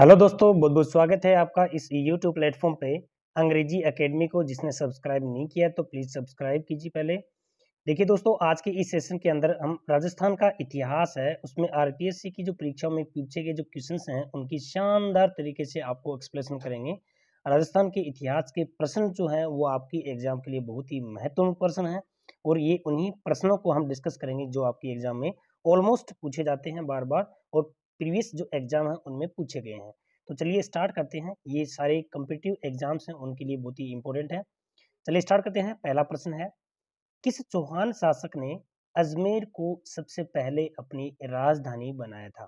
hello दोस्तों बहुत बहुत स्वागत है आपका इस यूट्यूब प्लेटफॉर्म पे अंग्रेजी एकेडमी को जिसने सब्सक्राइब नहीं किया तो प्लीज़ सब्सक्राइब कीजिए पहले देखिए दोस्तों आज के इस सेशन के अंदर हम राजस्थान का इतिहास है उसमें आरपीएससी की जो परीक्षाओं में पूछे गए जो क्वेश्चन हैं उनकी शानदार तरीके से आपको एक्सप्लेन करेंगे राजस्थान के इतिहास के प्रश्न जो हैं वो आपकी एग्जाम के लिए बहुत ही महत्वपूर्ण प्रश्न है और ये उन्हीं प्रश्नों को हम डिस्कस करेंगे जो आपकी एग्जाम में ऑलमोस्ट पूछे जाते हैं बार बार और प्रीवियस जो एग्ज़ाम है उनमें पूछे गए हैं तो चलिए स्टार्ट करते हैं ये सारे कम्पिटिटिव एग्जाम्स हैं उनके लिए बहुत ही इंपॉर्टेंट है चलिए स्टार्ट करते हैं पहला प्रश्न है किस चौहान शासक ने अजमेर को सबसे पहले अपनी राजधानी बनाया था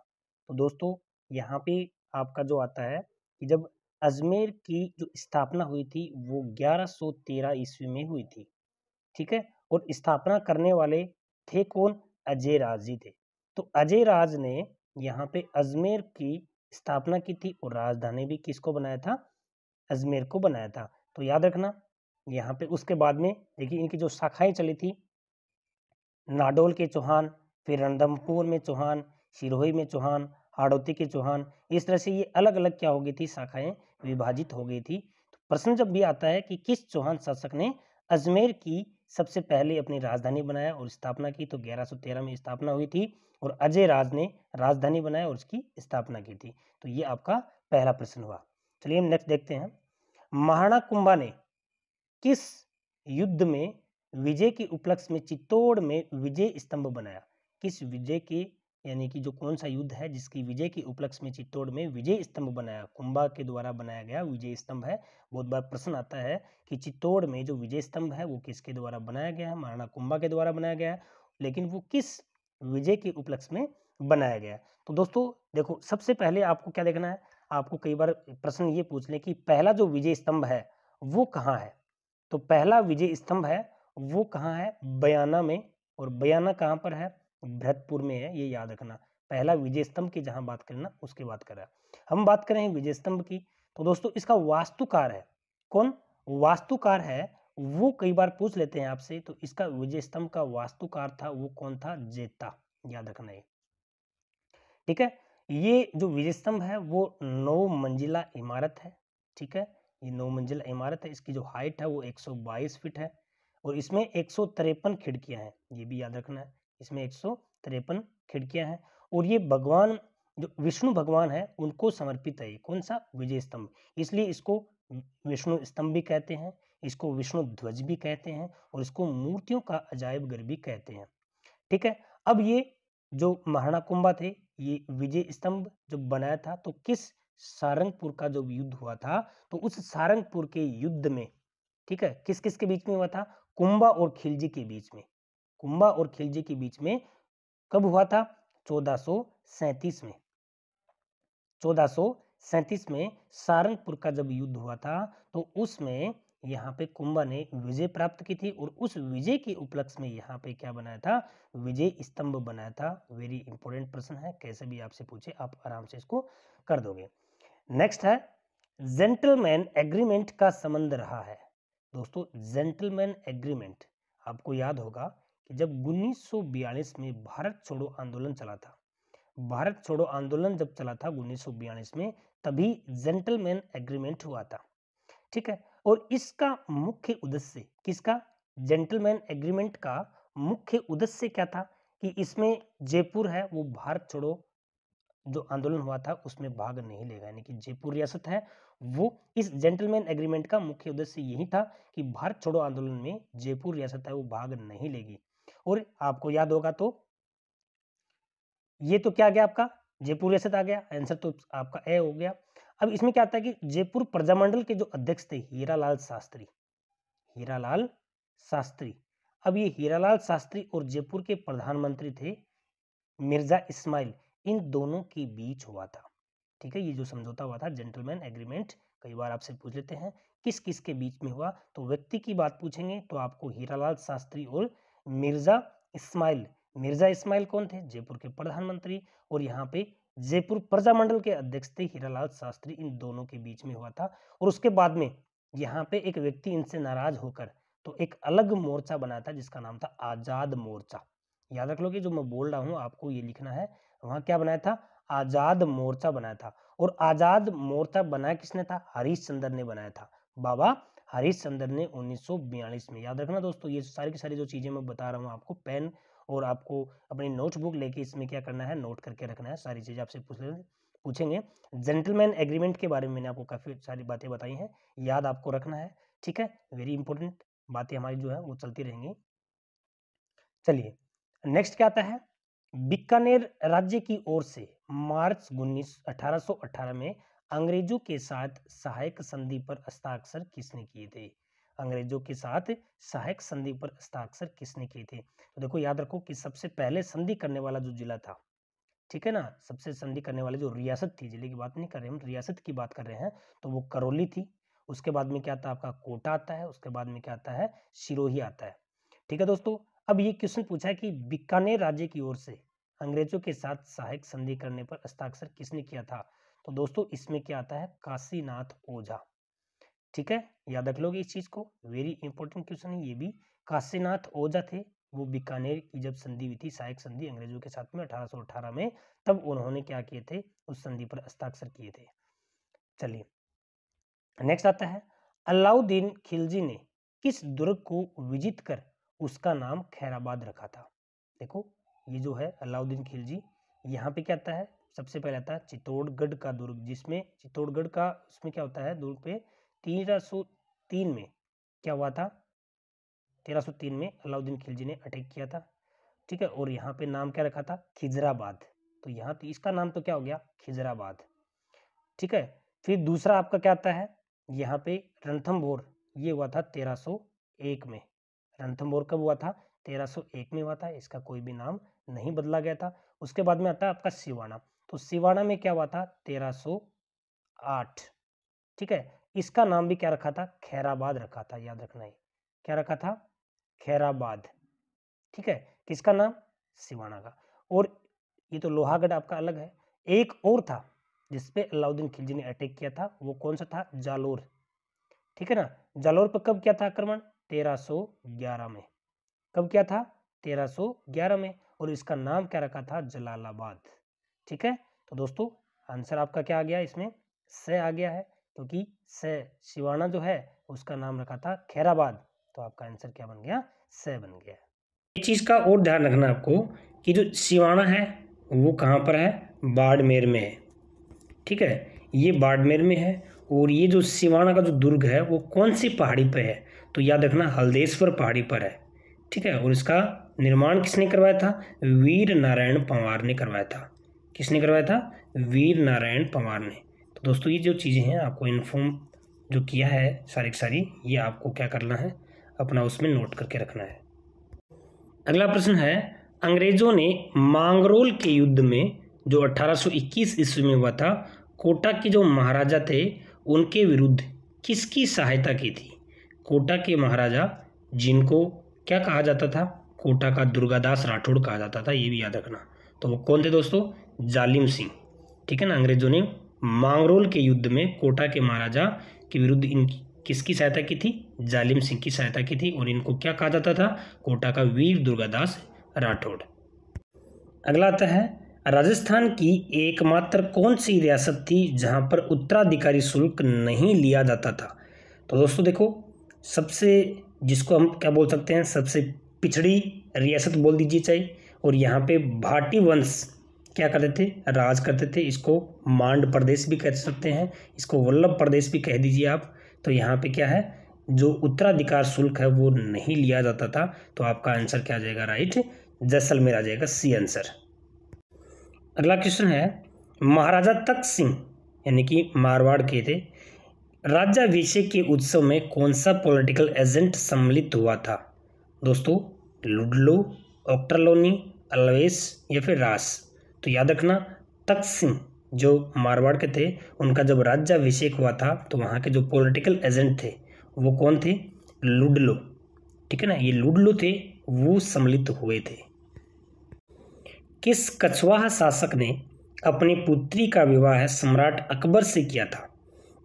तो दोस्तों यहाँ पे आपका जो आता है कि जब अजमेर की जो स्थापना हुई थी वो 1113 ईस्वी में हुई थी ठीक है और स्थापना करने वाले थे कौन अजय राज जी थे तो अजय राज ने यहाँ पे अजमेर की स्थापना की थी और राजधानी भी किसको बनाया था अजमेर को बनाया था तो याद रखना यहाँ पे उसके बाद में देखिए इनकी जो शाखाएं चली थी नाडोल के चौहान फिर रणधमपुर में चौहान सिरोही में चौहान हाड़ौती के चौहान इस तरह से ये अलग अलग क्या हो गई थी शाखाएं विभाजित हो गई थी तो प्रश्न जब भी आता है कि किस चौहान शासक ने अजमेर की सबसे पहले अपनी राजधानी बनाया और स्थापना की तो 1113 में स्थापना हुई थी और अजय राज ने राजधानी बनाया और उसकी स्थापना की थी तो ये आपका पहला प्रश्न हुआ चलिए हम नेक्स्ट देखते हैं महाराणा कुंभा ने किस युद्ध में विजय के उपलक्ष्य में चित्तौड़ में विजय स्तंभ बनाया किस विजय के यानी कि जो कौन सा युद्ध है जिसकी विजय के उपलक्ष्य में चित्तौड़ में विजय स्तंभ बनाया कुंभा के द्वारा बनाया गया विजय स्तंभ है बहुत बार प्रश्न आता है कि चित्तौड़ में जो विजय स्तंभ है वो किसके द्वारा बनाया गया है महाराणा कुंभा के द्वारा बनाया गया लेकिन वो किस विजय के उपलक्ष्य में बनाया गया तो दोस्तों देखो सबसे पहले आपको क्या देखना है आपको कई बार प्रश्न ये पूछ लें कि पहला जो विजय स्तंभ है वो कहाँ है तो पहला विजय स्तंभ है वो कहाँ है बयाना में और बयाना कहाँ पर है भरतपुर में है ये याद रखना पहला विजय स्तंभ की जहां बात ना उसकी बात कर रहा हम बात करें विजय स्तंभ की तो दोस्तों इसका वास्तुकार है कौन वास्तुकार है वो कई बार पूछ लेते हैं आपसे तो इसका विजय स्तंभ का वास्तुकार था वो कौन था जेता याद रखना है ठीक है ये जो विजय स्तंभ है वो नौ मंजिला इमारत है ठीक है ये नौ मंजिला इमारत है इसकी जो हाइट है वो 122 फीट है और इसमें एक खिड़कियां हैं ये भी याद रखना है इसमें एक सौ तिरपन खिड़कियां हैं और ये भगवान जो विष्णु भगवान है उनको समर्पित है कौन सा विजय स्तंभ इसलिए इसको विष्णु स्तंभ भी कहते हैं इसको विष्णु ध्वज भी कहते हैं और इसको मूर्तियों का अजायब घर भी कहते हैं ठीक है अब ये जो महाराणा कुंभा थे ये विजय स्तंभ जो बनाया था तो किस सारंगपुर का जो युद्ध हुआ था तो उस सारंगपुर के युद्ध में ठीक है किस किस के बीच में हुआ था कुंभा और खिलजी के बीच में कुंबा और खिलजी के बीच में कब हुआ था चौदह में चौदह में सारंगपुर का जब युद्ध हुआ था तो उसमें यहाँ पे कुंभा ने विजय प्राप्त की थी और उस विजय के उपलक्ष्य में यहाँ पे क्या बनाया था विजय स्तंभ बनाया था वेरी इंपॉर्टेंट प्रश्न है कैसे भी आपसे पूछे आप आराम से इसको कर दोगे नेक्स्ट है जेंटलमैन एग्रीमेंट का संबंध रहा है दोस्तों जेंटलमैन एग्रीमेंट आपको याद होगा कि जब उन्नीस में भारत छोड़ो आंदोलन चला था भारत छोड़ो आंदोलन जब चला था उन्नीस में तभी जेंटलमैन एग्रीमेंट हुआ था ठीक है और इसका मुख्य उद्देश्य किसका जेंटलमैन एग्रीमेंट का मुख्य उद्देश्य क्या था कि इसमें जयपुर है वो भारत छोड़ो जो आंदोलन हुआ था उसमें भाग नहीं लेगा यानी कि जयपुर रियासत है वो इस जेंटलमैन एग्रीमेंट का मुख्य उद्देश्य यही था कि भारत छोड़ो आंदोलन में जयपुर रियासत है वो भाग नहीं लेगी और आपको याद होगा तो ये तो क्या गया आपका जयपुर रियासत तो आ गया आंसर तो आपका ए हो गया अब इसमें क्या आता है कि जयपुर प्रजामंडल के जो अध्यक्ष थे हीरालाल शास्त्री हीरालाल शास्त्री अब ये हीरालाल शास्त्री और जयपुर के प्रधानमंत्री थे मिर्जा इस्माइल इन दोनों के बीच हुआ था ठीक है ये जो समझौता हुआ था जेंटलमैन एग्रीमेंट कई बार आपसे पूछ लेते हैं किस किस के बीच में हुआ तो व्यक्ति की बात पूछेंगे तो आपको हीरालाल शास्त्री और मिर्जा इस्माइल मिर्जा इस्माइल कौन थे जयपुर के प्रधानमंत्री और यहाँ पे जयपुर प्रजामंडल के अध्यक्ष थे हीरालाल शास्त्री इन दोनों के बीच में हुआ था और उसके बाद में यहाँ पे एक व्यक्ति इनसे नाराज होकर तो एक अलग मोर्चा बनाया था जिसका नाम था आजाद मोर्चा याद रख लो कि जो मैं बोल रहा हूँ आपको ये लिखना है वहां क्या बनाया था आजाद मोर्चा बनाया था और आजाद मोर्चा बनाया किसने था हरीश चंद्र ने बनाया था बाबा हरीश चंद्र ने 1942 में याद रखना दोस्तों ये सारी की सारी जो चीज़ें मैं बता रहा हूँ आपको पेन और आपको अपनी नोटबुक लेके इसमें क्या करना है नोट करके रखना है सारी चीज़ें आपसे पूछ पूछेंगे जेंटलमैन एग्रीमेंट के बारे में मैंने आपको काफ़ी सारी बातें बताई हैं याद आपको रखना है ठीक है वेरी इंपॉर्टेंट बातें हमारी जो है वो चलती रहेंगी चलिए नेक्स्ट क्या आता है बीकानेर राज्य की ओर से मार्च उन्नीस अठारह में अंग्रेजों के साथ सहायक संधि पर हस्ताक्षर किसने किए थे अंग्रेजों के साथ सहायक संधि पर हस्ताक्षर किसने किए थे तो देखो याद रखो कि सबसे पहले संधि करने वाला जो जिला था ठीक है ना सबसे संधि करने वाली जो रियासत थी जिले की बात नहीं कर रहे हम रियासत की बात कर रहे हैं तो वो करौली थी उसके बाद में क्या आता है आपका कोटा आता है उसके बाद में क्या आता है सिरोही आता है ठीक है दोस्तों अब ये क्वेश्चन पूछा है कि बीकानेर राज्य की ओर से अंग्रेजों के साथ सहायक संधि करने पर हस्ताक्षर किसने किया था तो दोस्तों इसमें क्या आता है काशीनाथ ओझा ठीक है याद रख लोगे इस चीज़ को वेरी इंपॉर्टेंट क्वेश्चन है ये भी काशीनाथ ओझा थे वो बीकानेर की जब संधि हुई थी सहायक संधि अंग्रेजों के साथ में 1818 में तब उन्होंने क्या किए थे उस संधि पर हस्ताक्षर किए थे चलिए नेक्स्ट आता है अलाउद्दीन खिलजी ने किस दुर्ग को विजित कर उसका नाम खैराबाद रखा था देखो ये जो है अलाउद्दीन खिलजी यहाँ पे क्या आता है सबसे पहले आता है चित्तौड़गढ़ का दुर्ग जिसमें चित्तौड़गढ़ का उसमें क्या होता है दुर्ग पे तेरह सौ तीन में क्या हुआ था तेरह सौ तीन में अलाउद्दीन खिलजी ने अटैक किया था ठीक है और यहाँ पे नाम क्या रखा था खिजराबाद तो यहाँ तो इसका नाम तो क्या हो गया खिजराबाद ठीक है फिर दूसरा आपका क्या आता है यहाँ पे रणथम्भोर ये हुआ था 1301 में रणथम्भोर कब हुआ था 1301 में हुआ था इसका कोई भी नाम नहीं बदला गया था उसके बाद में आता है आपका सिवाना तो सिवाना में क्या हुआ था 1308 ठीक है इसका नाम भी क्या रखा था खैराबाद रखा था याद रखना है क्या रखा था खैराबाद ठीक है किसका नाम सिवाना का और ये तो लोहागढ़ आपका अलग है एक और था जिसपे अलाउद्दीन खिलजी ने अटैक किया था वो कौन सा था जालोर ठीक है ना जालोर पर कब किया था आक्रमण 1311 में कब किया था 1311 में और इसका नाम क्या रखा था जलालाबाद ठीक है तो दोस्तों आंसर आपका क्या आ गया इसमें स आ गया है क्योंकि स शिवाना जो है उसका नाम रखा था खैराबाद तो आपका आंसर क्या बन गया स बन गया एक चीज़ का और ध्यान रखना आपको कि जो सिवाना है वो कहाँ पर है बाड़मेर में है ठीक है ये बाड़मेर में है और ये जो सिवाना का जो दुर्ग है वो कौन सी पहाड़ी पर है तो याद रखना हल्देश्वर पहाड़ी पर है ठीक है और इसका निर्माण किसने करवाया था वीर नारायण पंवार ने करवाया था किसने करवाया था वीर नारायण पवार ने तो दोस्तों ये जो चीज़ें हैं आपको इन्फॉर्म जो किया है सारी सारी ये आपको क्या करना है अपना उसमें नोट करके रखना है अगला प्रश्न है अंग्रेज़ों ने मांगरोल के युद्ध में जो 1821 ईस्वी में हुआ था कोटा के जो महाराजा थे उनके विरुद्ध किसकी सहायता की थी कोटा के महाराजा जिनको क्या कहा जाता था कोटा का दुर्गादास राठौड़ कहा जाता था ये भी याद रखना तो वो कौन थे दोस्तों जालिम सिंह ठीक है ना अंग्रेजों ने मांगरोल के युद्ध में कोटा के महाराजा के विरुद्ध इनकी किसकी सहायता की थी जालिम सिंह की सहायता की थी और इनको क्या कहा जाता था कोटा का वीर दुर्गादास राठौड़ अगला आता है राजस्थान की एकमात्र कौन सी रियासत थी जहां पर उत्तराधिकारी शुल्क नहीं लिया जाता था तो दोस्तों देखो सबसे जिसको हम क्या बोल सकते हैं सबसे पिछड़ी रियासत बोल दीजिए चाहिए और यहाँ पे भाटी वंश क्या करते थे राज करते थे इसको मांड प्रदेश भी कह सकते हैं इसको वल्लभ प्रदेश भी कह दीजिए आप तो यहाँ पे क्या है जो उत्तराधिकार शुल्क है वो नहीं लिया जाता था तो आपका आंसर क्या आ जाएगा राइट जैसलमेर आ जाएगा सी आंसर अगला क्वेश्चन है महाराजा तख्त सिंह यानी कि मारवाड़ के थे राज्याभिषेक के उत्सव में कौन सा पॉलिटिकल एजेंट सम्मिलित हुआ था दोस्तों लुडलो ऑक्टरलोनी अलवेस या फिर रास तो याद रखना तकसिम जो मारवाड़ के थे उनका जब राज्याभिषेक हुआ था तो वहाँ के जो पॉलिटिकल एजेंट थे वो कौन थे लुडलो ठीक है ना ये लुडलो थे वो सम्मिलित हुए थे किस कछवाहा शासक ने अपनी पुत्री का विवाह सम्राट अकबर से किया था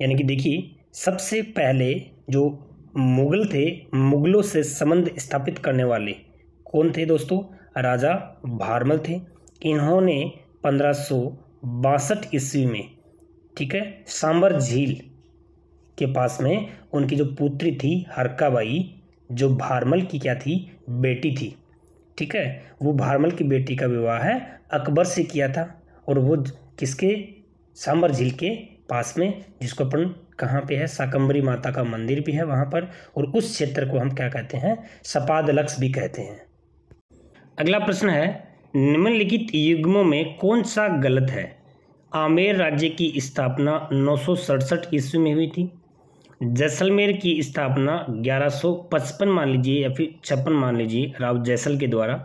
यानी कि देखिए सबसे पहले जो मुगल थे मुगलों से संबंध स्थापित करने वाले कौन थे दोस्तों राजा भारमल थे इन्होंने पंद्रह सौ बासठ ईस्वी में ठीक है सांबर झील के पास में उनकी जो पुत्री थी हरकाबाई जो भारमल की क्या थी बेटी थी ठीक है वो भारमल की बेटी का विवाह है अकबर से किया था और वो किसके सांबर झील के पास में जिसको अपन कहाँ पे है साकंबरी माता का मंदिर भी है वहाँ पर और उस क्षेत्र को हम क्या कहते हैं सपाद लक्ष्य भी कहते हैं अगला प्रश्न है निम्नलिखित युग्मों में कौन सा गलत है आमेर राज्य की स्थापना नौ ईस्वी में हुई थी जैसलमेर की स्थापना 1155 मान लीजिए या फिर छप्पन मान लीजिए राव जैसल के द्वारा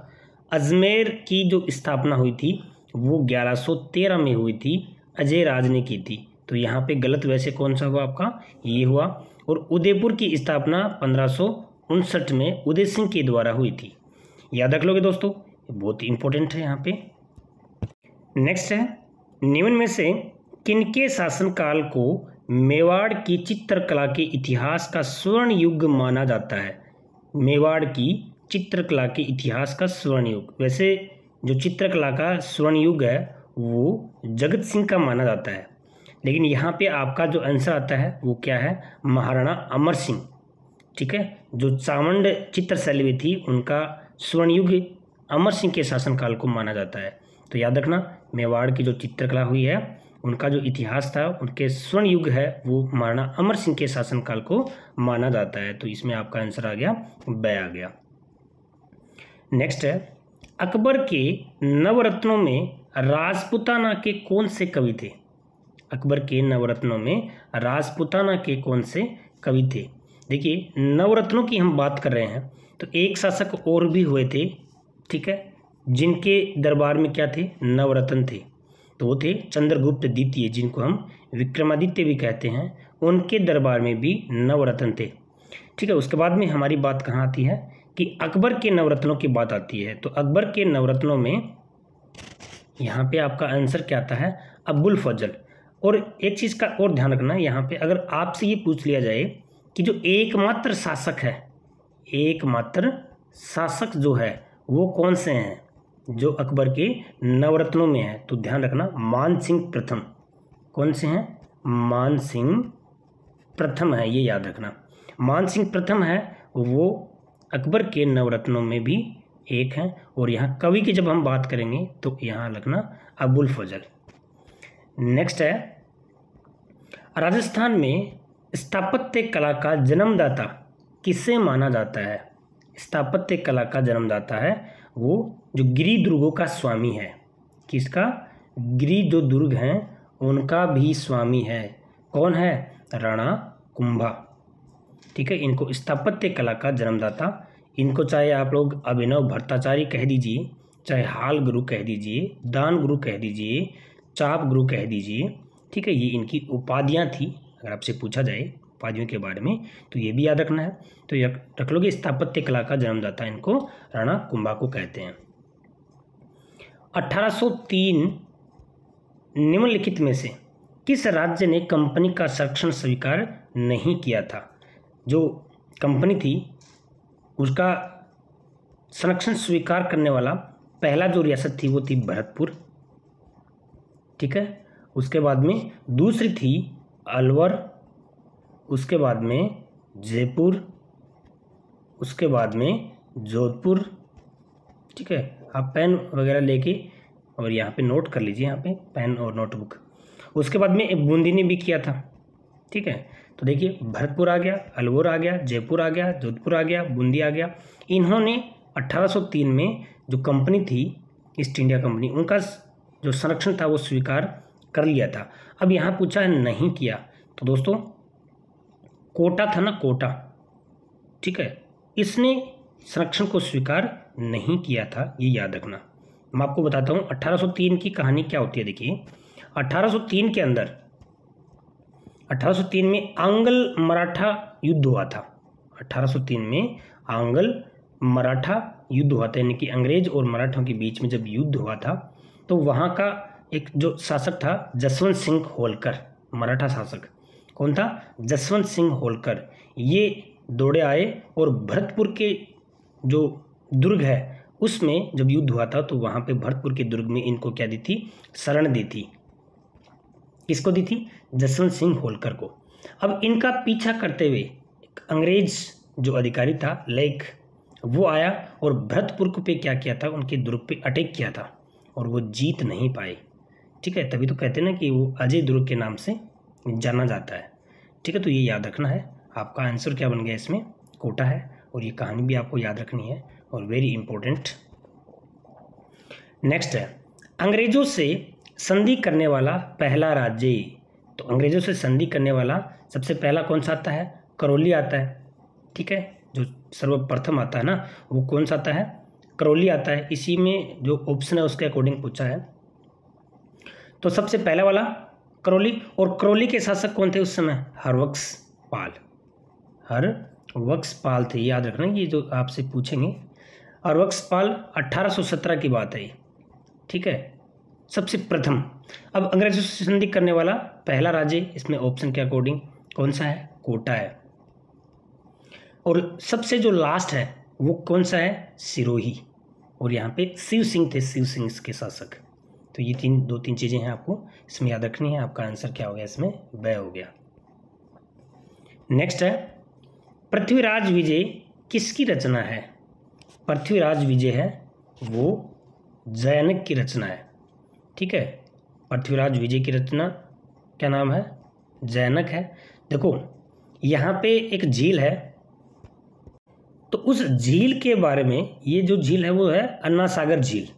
अजमेर की जो स्थापना हुई थी वो 1113 में हुई थी अजय राज ने की थी तो यहाँ पे गलत वैसे कौन सा हुआ आपका ये हुआ और उदयपुर की स्थापना पंद्रह में उदय सिंह के द्वारा हुई थी याद रख लोगे दोस्तों बहुत इंपॉर्टेंट है यहाँ पे नेक्स्ट है निम्न में से किनके शासनकाल को मेवाड़ की चित्रकला के इतिहास का स्वर्ण युग माना जाता है मेवाड़ की चित्रकला के इतिहास का स्वर्ण युग वैसे जो चित्रकला का स्वर्ण युग है वो जगत सिंह का माना जाता है लेकिन यहाँ पे आपका जो आंसर आता है वो क्या है महाराणा अमर सिंह ठीक है जो चावंड चित्रशैली थी उनका स्वर्ण युग अमर सिंह के शासनकाल को माना जाता है तो याद रखना मेवाड़ की जो चित्रकला हुई है उनका जो इतिहास था उनके स्वर्ण युग है वो माना अमर सिंह के शासनकाल को माना जाता है तो इसमें आपका आंसर आ गया ब आ गया नेक्स्ट है अकबर के नवरत्नों में राजपुताना के कौन से कवि थे अकबर के नवरत्नों में राजपुताना के कौन से कवि थे देखिए नवरत्नों की हम बात कर रहे हैं तो एक शासक और भी हुए थे ठीक है जिनके दरबार में क्या थे नवरत्न थे तो वो थे चंद्रगुप्त द्वितीय जिनको हम विक्रमादित्य भी कहते हैं उनके दरबार में भी नवरत्न थे ठीक है उसके बाद में हमारी बात कहाँ आती है कि अकबर के नवरत्नों की बात आती है तो अकबर के नवरत्नों में यहाँ पे आपका आंसर क्या आता है अब्बुल फजल और एक चीज़ का और ध्यान रखना यहाँ पर अगर आपसे ये पूछ लिया जाए कि जो एकमात्र शासक है एकमात्र शासक जो है वो कौन से हैं जो अकबर के नवरत्नों में है तो ध्यान रखना मान सिंह प्रथम कौन से हैं मान सिंह प्रथम है ये याद रखना मान सिंह प्रथम है वो अकबर के नवरत्नों में भी एक हैं और यहाँ कवि की जब हम बात करेंगे तो यहाँ लगना अबुल फजल नेक्स्ट है राजस्थान में स्थापत्य कला का जन्मदाता किसे माना जाता है स्थापत्य कला का जन्मदाता है वो जो गिरी दुर्गों का स्वामी है किसका गिरी जो दुर्ग हैं उनका भी स्वामी है कौन है राणा कुंभा ठीक है इनको स्थापत्य कला का जन्मदाता इनको चाहे आप लोग अभिनव भट्टाचार्य कह दीजिए चाहे हाल गुरु कह दीजिए दान गुरु कह दीजिए चाप गुरु कह दीजिए ठीक है ये इनकी उपाधियाँ थी अगर आपसे पूछा जाए उपाधियों के बारे में तो ये भी याद रखना है तो ये रख लोगे स्थापत्य कला का जन्मदाता इनको राणा कुंभा को कहते हैं 1803 निम्नलिखित में से किस राज्य ने कंपनी का संरक्षण स्वीकार नहीं किया था जो कंपनी थी उसका संरक्षण स्वीकार करने वाला पहला जो रियासत थी वो थी भरतपुर ठीक है उसके बाद में दूसरी थी अलवर उसके बाद में जयपुर उसके बाद में जोधपुर ठीक है आप पेन वगैरह लेके और यहाँ पे नोट कर लीजिए यहाँ पे पेन और नोटबुक उसके बाद में बूंदी ने भी किया था ठीक है तो देखिए भरतपुर आ गया अलवर आ गया जयपुर आ गया जोधपुर आ गया बूंदी आ गया इन्होंने 1803 में जो कंपनी थी ईस्ट इंडिया कंपनी उनका जो संरक्षण था वो स्वीकार कर लिया था अब यहाँ पूछा नहीं किया तो दोस्तों कोटा था ना कोटा ठीक है इसने संरक्षण को स्वीकार नहीं किया था ये याद रखना मैं आपको बताता हूँ 1803 की कहानी क्या होती है देखिए 1803 के अंदर 1803 में आंगल मराठा युद्ध हुआ था 1803 में आंगल मराठा युद्ध हुआ था यानी कि अंग्रेज और मराठों के बीच में जब युद्ध हुआ था तो वहाँ का एक जो शासक था जसवंत सिंह होलकर मराठा शासक कौन था जसवंत सिंह होलकर ये दौड़े आए और भरतपुर के जो दुर्ग है उसमें जब युद्ध हुआ था तो वहाँ पे भरतपुर के दुर्ग में इनको क्या दी थी शरण दी थी किसको दी थी जसवंत सिंह होलकर को अब इनका पीछा करते हुए अंग्रेज जो अधिकारी था लेख वो आया और भरतपुर पे क्या किया था उनके दुर्ग पे अटैक किया था और वो जीत नहीं पाए ठीक है तभी तो कहते हैं ना कि वो अजय दुर्ग के नाम से जाना जाता है ठीक है तो ये याद रखना है आपका आंसर क्या बन गया इसमें कोटा है और ये कहानी भी आपको याद रखनी है और वेरी इंपॉर्टेंट नेक्स्ट है अंग्रेजों से संधि करने वाला पहला राज्य तो अंग्रेजों से संधि करने वाला सबसे पहला कौन सा आता है करौली आता है ठीक है जो सर्वप्रथम आता है ना वो कौन सा आता है करौली आता है इसी में जो ऑप्शन है उसके अकॉर्डिंग पूछा है तो सबसे पहला वाला करौली और करौली के शासक कौन थे उस समय हरवक्स पाल हर वक्स पाल थे याद रखना ये जो आपसे पूछेंगे और वक्स पाल 1817 की बात है ठीक है सबसे प्रथम अब अंग्रेजों से संधि करने वाला पहला राज्य इसमें ऑप्शन के अकॉर्डिंग कौन सा है कोटा है और सबसे जो लास्ट है वो कौन सा है सिरोही और यहाँ पे शिव सिंह थे शिव सिंह इसके शासक तो ये तीन दो तीन चीज़ें हैं आपको इसमें याद रखनी है आपका आंसर क्या हो गया इसमें ब हो गया नेक्स्ट है पृथ्वीराज विजय किसकी रचना है पृथ्वीराज विजय है वो जैनक की रचना है ठीक है पृथ्वीराज विजय की रचना क्या नाम है जैनक है देखो यहाँ पे एक झील है तो उस झील के बारे में ये जो झील है वो है अन्ना सागर झील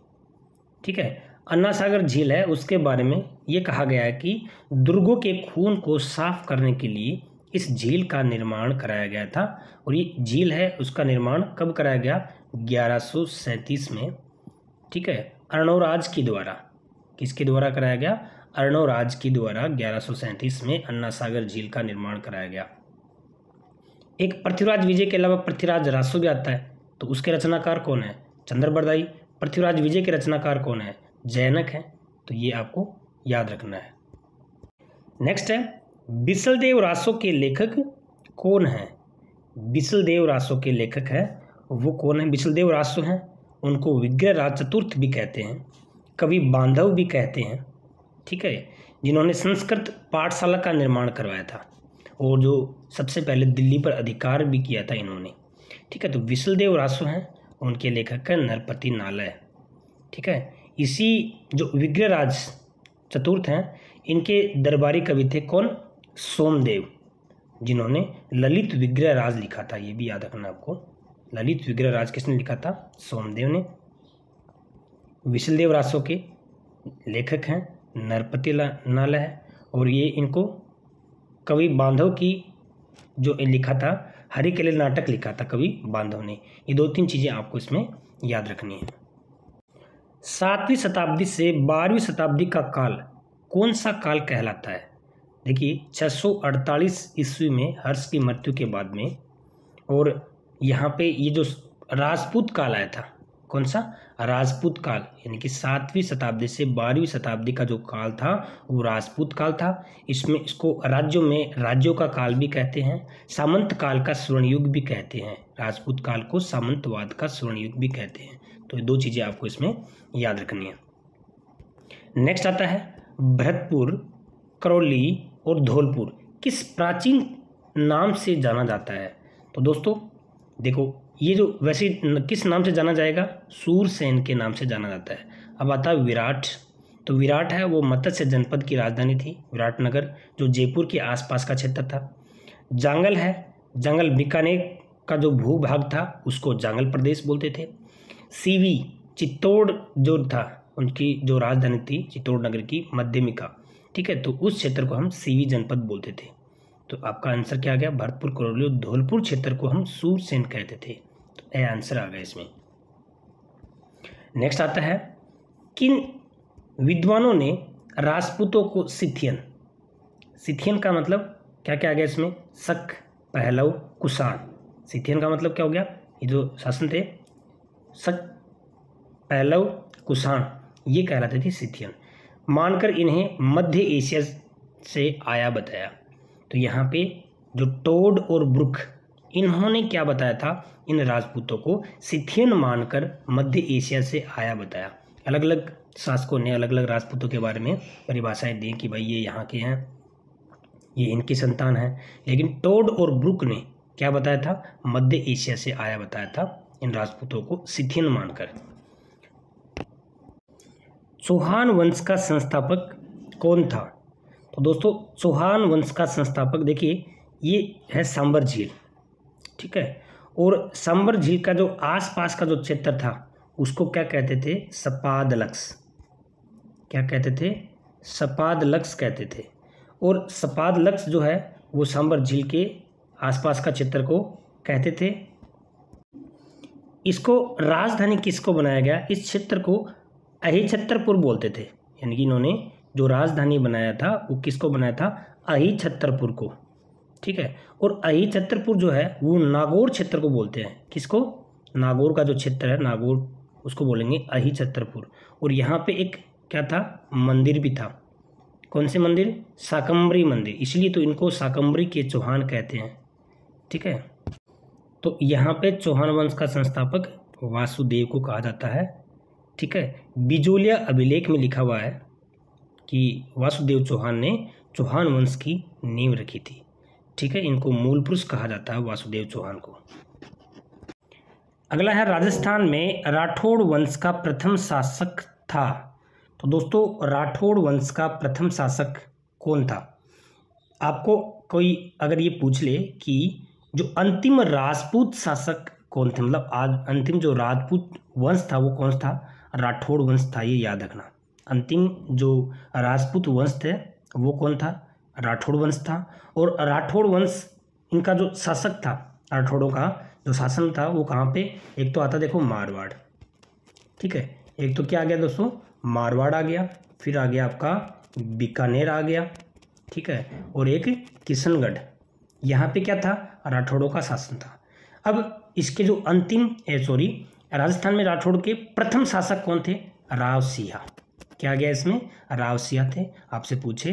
ठीक है अन्ना सागर झील है उसके बारे में ये कहा गया है कि दुर्गों के खून को साफ करने के लिए इस झील का निर्माण कराया गया था और ये झील है उसका निर्माण कब कराया गया ग्यारह में ठीक है अर्णवराज के द्वारा किसके द्वारा कराया गया अर्णवराज के द्वारा ग्यारह में अन्ना सागर झील का निर्माण कराया गया एक पृथ्वीराज विजय के अलावा पृथ्वीराज रासो भी आता है तो उसके रचनाकार कौन है चंद्र बरदाई पृथ्वीराज विजय के रचनाकार कौन है जैनक हैं तो ये आपको याद रखना है नेक्स्ट है बिसलदेव रासो के लेखक कौन हैं बिसलदेव रासो के लेखक हैं वो कौन है बिसलदेव रासो हैं उनको विग्रह राज चतुर्थ भी कहते हैं कवि बांधव भी कहते हैं ठीक है जिन्होंने संस्कृत पाठशाला का निर्माण करवाया था और जो सबसे पहले दिल्ली पर अधिकार भी किया था इन्होंने ठीक है तो विसलदेव रासो हैं उनके लेखक हैं नरपति नालय ठीक है इसी जो विग्रहराज चतुर्थ हैं इनके दरबारी कवि थे कौन सोमदेव जिन्होंने ललित विग्रहराज लिखा था ये भी याद रखना आपको ललित विग्रह राज किसने लिखा था सोमदेव ने विशलदेव रासो के लेखक हैं नरपति नाला है और ये इनको कवि बांधव की जो लिखा था हरि के लिए नाटक लिखा था कवि बांधव ने ये दो तीन चीज़ें आपको इसमें याद रखनी है सातवीं शताब्दी से बारहवीं शताब्दी का काल कौन सा काल कहलाता है देखिए 648 ईस्वी में हर्ष की मृत्यु के बाद में और यहाँ पे ये जो राजपूत काल आया था कौन सा राजपूत काल यानी कि सातवीं शताब्दी से बारहवीं शताब्दी का जो काल था वो राजपूत काल था इसमें इसको राज्यों में राज्यों का काल भी कहते हैं सामंत काल का स्वर्णयुग भी कहते हैं राजपूत काल को सामंतवाद का स्वर्णयुग भी कहते हैं तो ये दो चीज़ें आपको इसमें याद रखनी है नेक्स्ट आता है भरतपुर करौली और धौलपुर किस प्राचीन नाम से जाना जाता है तो दोस्तों देखो ये जो वैसे किस नाम से जाना जाएगा सूरसेन के नाम से जाना जाता है अब आता है विराट तो विराट है वो मत्स्य जनपद की राजधानी थी विराट नगर जो जयपुर के आसपास का क्षेत्र था जांगल है जंगल बीकानेर का जो भूभाग था उसको जांगल प्रदेश बोलते थे सीवी चित्तौड़ जो था उनकी जो राजधानी थी चित्तौड़ नगर की मध्यमिका ठीक है तो उस क्षेत्र को हम सीवी जनपद बोलते थे तो आपका आंसर क्या आ गया भरतपुर करौली और धौलपुर क्षेत्र को हम सूरसेन कहते थे तो ए आंसर आ गया इसमें नेक्स्ट आता है किन विद्वानों ने राजपूतों को सिथियन सिथियन का मतलब क्या क्या आ गया इसमें शक पहलव कुषाण सिथियन का मतलब क्या हो गया ये जो शासन थे सच पहलव कुषाण ये कहलाते थे सिथियन मानकर इन्हें मध्य एशिया से आया बताया तो यहाँ पे जो टोड और ब्रुख इन्होंने क्या बताया था इन राजपूतों को सिथियन मानकर मध्य एशिया से आया बताया अलग अलग शासकों ने अलग अलग राजपूतों के बारे में परिभाषाएं दी कि भाई ये यहाँ के हैं ये इनकी संतान है लेकिन टोड और ब्रुक ने क्या बताया था मध्य एशिया से आया बताया था इन राजपूतों को सिथिन मानकर चौहान वंश का संस्थापक कौन था तो दोस्तों चौहान वंश का संस्थापक देखिए ये है सांबर झील ठीक है और सांबर झील का जो आसपास का जो क्षेत्र था उसको क्या कहते थे सपादलक्स क्या कहते थे सपादलक्स कहते थे और सपादलक्स जो है वो सांबर झील के आसपास का क्षेत्र को कहते थे इसको राजधानी किसको बनाया गया इस क्षेत्र को अहिछत्तरपुर बोलते थे यानी कि इन्होंने जो राजधानी बनाया था वो किसको बनाया था अहिछत्तरपुर को ठीक है और अहिछत्तरपुर जो है वो नागौर क्षेत्र को बोलते हैं किसको नागौर का जो क्षेत्र है नागौर उसको बोलेंगे अहिछत्तरपुर और यहाँ पे एक क्या था मंदिर भी था कौन से मंदिर साकम्बरी मंदिर इसलिए तो इनको साकम्बरी के चौहान कहते हैं ठीक है तो यहाँ पे चौहान वंश का संस्थापक वासुदेव को कहा जाता है ठीक है बिजोलिया अभिलेख में लिखा हुआ है कि वासुदेव चौहान ने चौहान वंश की नींव रखी थी ठीक है इनको मूल पुरुष कहा जाता है वासुदेव चौहान को अगला है राजस्थान में राठौड़ वंश का प्रथम शासक था तो दोस्तों राठौड़ वंश का प्रथम शासक कौन था आपको कोई अगर ये पूछ ले कि जो अंतिम राजपूत शासक कौन थे मतलब आज अंतिम जो राजपूत वंश था वो कौन था राठौड़ वंश था ये याद रखना अंतिम जो राजपूत वंश थे वो कौन था राठौड़ वंश था और राठौड़ वंश इनका जो शासक था राठौड़ों का जो शासन था वो कहाँ पे एक तो आता देखो मारवाड़ ठीक है एक तो क्या आ गया दोस्तों मारवाड़ आ गया फिर आ गया आपका बीकानेर आ गया ठीक है और एक किशनगढ़ यहाँ पे क्या था राठौड़ों का शासन था अब इसके जो अंतिम सॉरी राजस्थान में राठौड़ के प्रथम शासक कौन थे राव सिया क्या गया इसमें राव सिया थे आपसे पूछे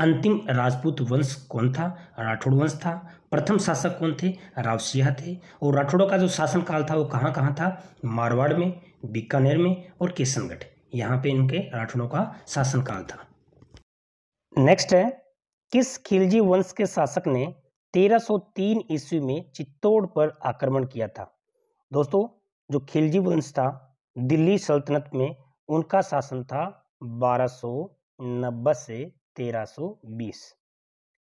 अंतिम राजपूत वंश कौन था राठौड़ वंश था प्रथम शासक कौन थे राव सिया थे और राठौड़ों का जो शासन काल था वो कहाँ कहाँ था मारवाड़ में बीकानेर में और किशनगढ़ यहाँ पे इनके राठौड़ों का शासनकाल था नेक्स्ट है किस खिलजी वंश के शासक ने 1303 ईस्वी में चित्तौड़ पर आक्रमण किया था दोस्तों जो खिलजी वंश था दिल्ली सल्तनत में उनका शासन था 1290 से 1320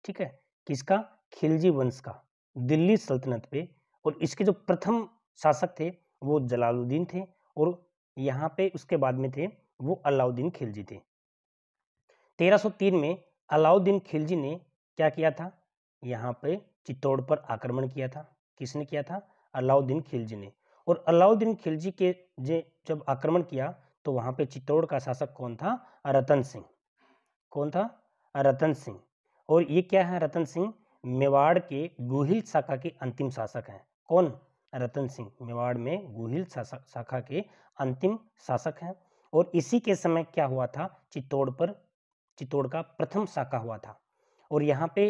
ठीक है किसका खिलजी वंश का दिल्ली सल्तनत पे और इसके जो प्रथम शासक थे वो जलालुद्दीन थे और यहाँ पे उसके बाद में थे वो अलाउद्दीन खिलजी थे 1303 में अलाउद्दीन खिलजी ने क्या किया था यहाँ पे चित्तौड़ पर आक्रमण किया था किसने किया था अलाउद्दीन खिलजी ने और अलाउद्दीन खिलजी के जे जब आक्रमण किया तो वहाँ पे चित्तौड़ का शासक कौन था रतन सिंह कौन था रतन सिंह और ये क्या है रतन सिंह मेवाड़ के गुहिल शाखा के अंतिम शासक हैं कौन रतन सिंह मेवाड़ में गुहिल शाखा के अंतिम शासक हैं और इसी के समय क्या हुआ था चित्तौड़ पर चित्तौड़ का प्रथम शाखा हुआ था और यहाँ पे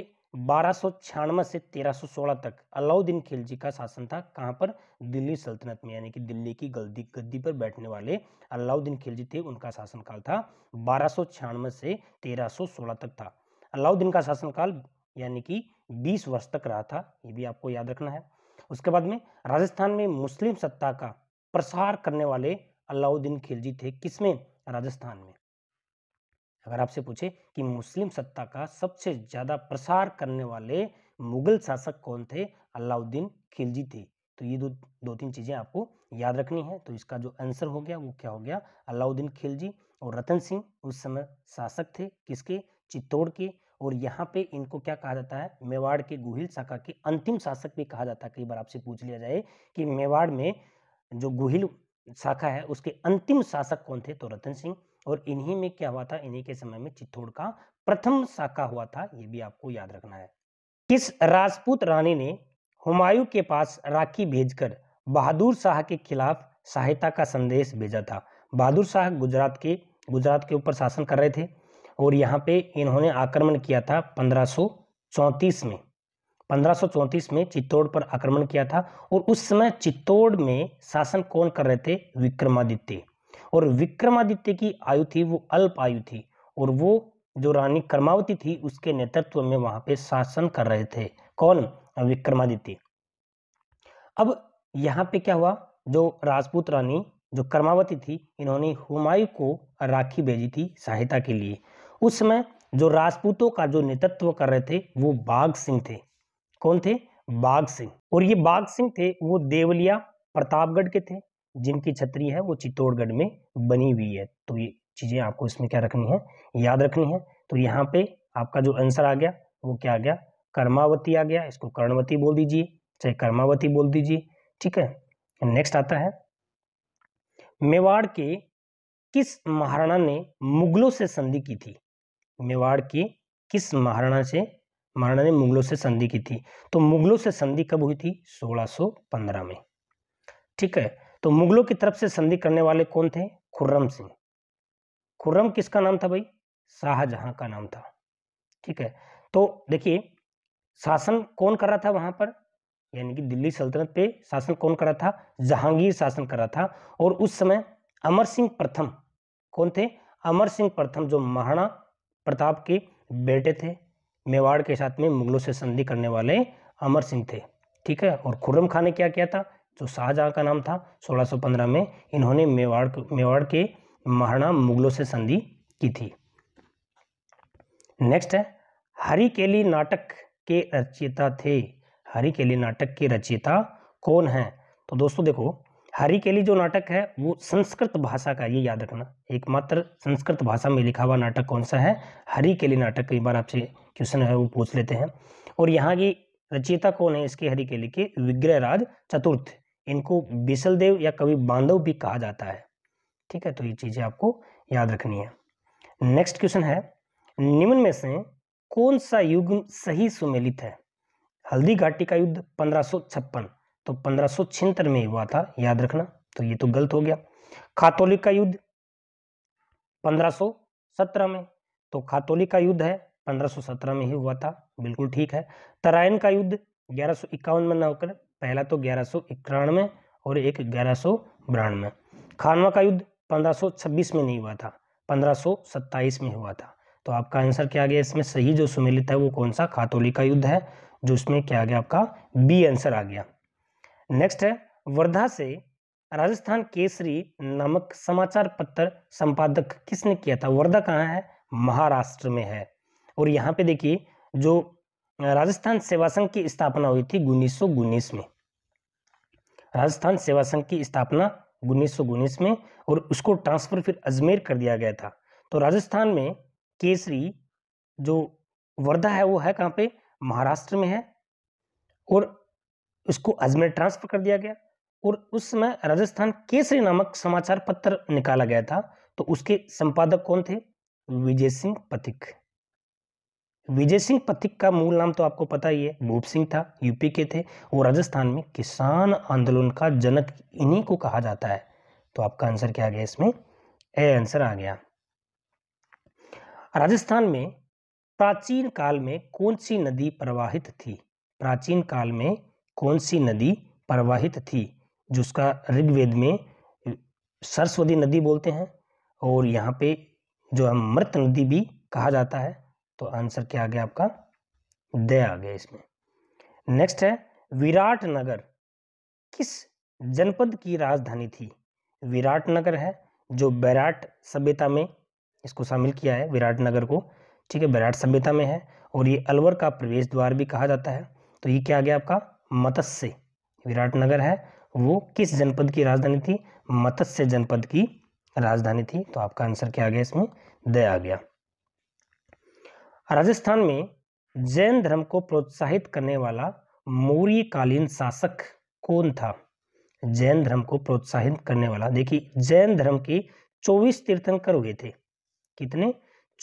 बारह से 1316 तक अलाउद्दीन खिलजी का शासन था कहाँ पर दिल्ली सल्तनत में यानी कि दिल्ली की गद्दी गद्दी पर बैठने वाले अलाउद्दीन खिलजी थे उनका शासनकाल था बारह से 1316 तक था अलाउद्दीन का शासनकाल यानी कि 20 वर्ष तक रहा था ये भी आपको याद रखना है उसके बाद में राजस्थान में मुस्लिम सत्ता का प्रसार करने वाले अलाउद्दीन खिलजी थे किसमें राजस्थान में अगर आपसे पूछे कि मुस्लिम सत्ता का सबसे ज़्यादा प्रसार करने वाले मुगल शासक कौन थे अलाउद्दीन खिलजी थे तो ये दो दो तीन चीज़ें आपको याद रखनी है तो इसका जो आंसर हो गया वो क्या हो गया अलाउद्दीन खिलजी और रतन सिंह उस समय शासक थे किसके चित्तौड़ के और यहाँ पे इनको क्या कहा जाता है मेवाड़ के गुहिल शाखा के अंतिम शासक भी कहा जाता है कई बार आपसे पूछ लिया जाए कि मेवाड़ में जो गुहिल शाखा है उसके अंतिम शासक कौन थे तो रतन सिंह और इन्हीं में क्या हुआ था इन्हीं के समय में चित्तौड़ का प्रथम शाखा हुआ था ये भी आपको याद रखना है किस राजपूत रानी ने हुमायूं के पास राखी भेजकर बहादुर शाह के खिलाफ सहायता का संदेश भेजा था बहादुर शाह गुजरात के गुजरात के ऊपर शासन कर रहे थे और यहाँ पे इन्होंने आक्रमण किया था पंद्रह में पंद्रह में चित्तौड़ पर आक्रमण किया था और उस समय चित्तौड़ में शासन कौन कर रहे थे विक्रमादित्य और विक्रमादित्य की आयु थी वो अल्प आयु थी और वो जो रानी कर्मावती थी उसके नेतृत्व में वहां पे शासन कर रहे थे कौन विक्रमादित्य अब यहाँ पे क्या हुआ जो राजपूत रानी जो कर्मावती थी इन्होंने हुमायूं को राखी भेजी थी सहायता के लिए उस समय जो राजपूतों का जो नेतृत्व कर रहे थे वो बाघ सिंह थे कौन थे बाघ सिंह और ये बाघ सिंह थे वो देवलिया प्रतापगढ़ के थे जिनकी छतरी है वो चित्तौड़गढ़ में बनी हुई है तो ये चीज़ें आपको इसमें क्या रखनी है याद रखनी है तो यहाँ पे आपका जो आंसर आ गया वो क्या आ गया कर्मावती आ गया इसको कर्णवती बोल दीजिए चाहे कर्मावती बोल दीजिए ठीक है नेक्स्ट आता है मेवाड़ के किस महाराणा ने मुगलों से संधि की थी मेवाड़ के किस महाराणा से महाराणा ने मुगलों से संधि की थी तो मुगलों से संधि कब हुई थी 1615 में ठीक है तो मुगलों की तरफ से संधि करने वाले कौन थे खुर्रम सिंह खुर्रम किसका नाम था भाई शाहजहां का नाम था ठीक है तो देखिए शासन कौन कर रहा था वहां पर यानी कि दिल्ली सल्तनत पे शासन कौन कर रहा था जहांगीर शासन कर रहा था और उस समय अमर सिंह प्रथम कौन थे अमर सिंह प्रथम जो महाराणा प्रताप के बेटे थे मेवाड़ के साथ में मुगलों से संधि करने वाले अमर सिंह थे ठीक है और खुर्रम खान ने क्या किया था जो तो शाहजहाँ का नाम था 1615 में इन्होंने मेवाड़ मेवाड़ के महाराणा मुगलों से संधि की थी नेक्स्ट है हरी केली नाटक के रचयिता थे हरी केली नाटक के रचयिता कौन है तो दोस्तों देखो हरी केली जो नाटक है वो संस्कृत भाषा का ये याद रखना एकमात्र संस्कृत भाषा में लिखा हुआ नाटक कौन सा है हरी केली नाटक कई बार आपसे क्वेश्चन है वो पूछ लेते हैं और यहाँ की रचयिता कौन है इसके हरी केली के विग्रहराज चतुर्थ इनको बिसलदेव या कवि बांधव भी कहा जाता है ठीक है तो ये चीज़ें आपको याद रखनी है नेक्स्ट क्वेश्चन है निम्न में से कौन सा युग सही सुमेलित है हल्दी घाटी का युद्ध पंद्रह तो पंद्रह में हुआ था याद रखना तो ये तो गलत हो गया खातोलिक का युद्ध 1517 में तो खातोली का युद्ध है 1517 में ही हुआ था बिल्कुल ठीक है तराइन का युद्ध ग्यारह में न होकर पहला तो ग्यारह सौ इक्यानवे और एक ग्यारह सौ बानवे खानवा का युद्ध 1526 में नहीं हुआ था 1527 में हुआ था तो आपका आंसर क्या आ गया इसमें सही जो सुमेलित है वो कौन सा खातोली का युद्ध है जो उसमें क्या आ गया आपका बी आंसर आ गया नेक्स्ट है वर्धा से राजस्थान केसरी नामक समाचार पत्र संपादक किसने किया था वर्धा कहाँ है महाराष्ट्र में है और यहाँ पे देखिए जो राजस्थान सेवा संघ की स्थापना हुई थी उन्नीस में राजस्थान सेवा संघ की स्थापना उन्नीस में और उसको ट्रांसफ़र फिर अजमेर कर दिया गया था तो राजस्थान में केसरी जो वर्धा है वो है कहाँ पे महाराष्ट्र में है और उसको अजमेर ट्रांसफ़र कर दिया गया और उस समय राजस्थान केसरी नामक समाचार पत्र निकाला गया था तो उसके संपादक कौन थे विजय सिंह पथिक विजय सिंह पथिक का मूल नाम तो आपको पता ही है भूप सिंह था यूपी के थे और राजस्थान में किसान आंदोलन का जनक इन्हीं को कहा जाता है तो आपका आंसर क्या आ गया इसमें ए आंसर आ गया राजस्थान में प्राचीन काल में कौन सी नदी प्रवाहित थी प्राचीन काल में कौन सी नदी प्रवाहित थी जिसका ऋग्वेद में सरस्वती नदी बोलते हैं और यहाँ पे जो है मृत नदी भी कहा जाता है तो आंसर क्या आ गया आपका दे आ गया इसमें नेक्स्ट है विराट नगर किस जनपद की राजधानी थी विराट नगर है जो बैराट सभ्यता में इसको शामिल किया है विराट नगर को ठीक है बैराट सभ्यता में है और ये अलवर का प्रवेश द्वार भी कहा जाता है तो ये क्या आ गया आपका मत्स्य विराट नगर है वो किस जनपद की राजधानी थी मत्स्य जनपद की राजधानी थी तो आपका आंसर क्या आ गया इसमें दया आ गया राजस्थान में जैन धर्म को प्रोत्साहित करने वाला कालीन शासक कौन था जैन धर्म को प्रोत्साहित करने वाला देखिए जैन धर्म के 24 तीर्थंकर हुए थे कितने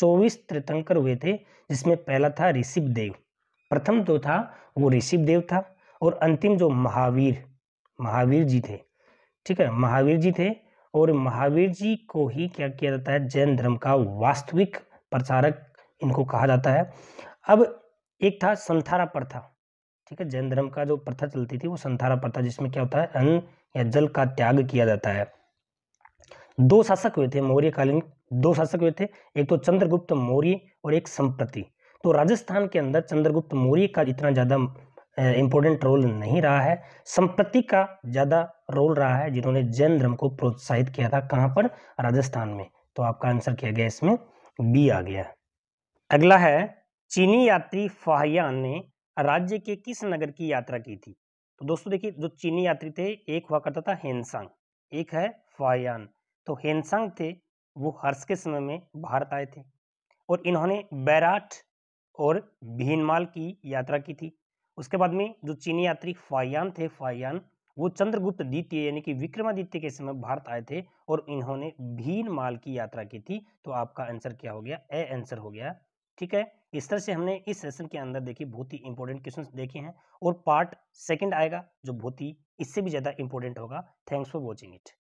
24 तीर्थंकर हुए थे जिसमें पहला था ऋषिभ देव प्रथम जो था वो ऋषिभ देव था और अंतिम जो महावीर महावीर जी थे ठीक है महावीर जी थे और महावीर जी को ही क्या किया जाता है जैन धर्म का वास्तविक प्रचारक इनको कहा जाता है अब एक था संथारा प्रथा ठीक है जैन धर्म का जो प्रथा चलती थी वो संथारा प्रथा जिसमें क्या होता है अन्न या जल का त्याग किया जाता है दो शासक हुए थे कालीन दो शासक हुए थे एक तो चंद्रगुप्त मौर्य और एक संप्रति तो राजस्थान के अंदर चंद्रगुप्त मौर्य का इतना ज़्यादा इंपॉर्टेंट रोल नहीं रहा है संप्रति का ज़्यादा रोल रहा है जिन्होंने जैन धर्म को प्रोत्साहित किया था कहां पर राजस्थान में तो आपका आंसर किया गया इसमें बी आ गया है अगला है चीनी यात्री फाहयान ने राज्य के किस नगर की यात्रा की थी तो दोस्तों देखिए जो चीनी यात्री थे एक हुआ करता था हेनसांग एक है फाहयान तो हेनसांग थे वो हर्ष के समय में भारत आए थे और इन्होंने बैराट और भीनमाल की यात्रा की थी उसके बाद में जो चीनी यात्री फाहयान थे फायान वो चंद्रगुप्त द्वितीय यानी कि विक्रमादित्य के समय भारत आए थे और इन्होंने भीनमाल की यात्रा की थी तो आपका आंसर क्या हो गया ए आंसर हो गया ठीक है इस तरह से हमने इस सेशन के अंदर देखिए बहुत ही इंपॉर्टेंट क्वेश्चन देखे हैं और पार्ट सेकेंड आएगा जो बहुत ही इससे भी ज़्यादा इंपॉर्टेंट होगा थैंक्स फॉर वॉचिंग इट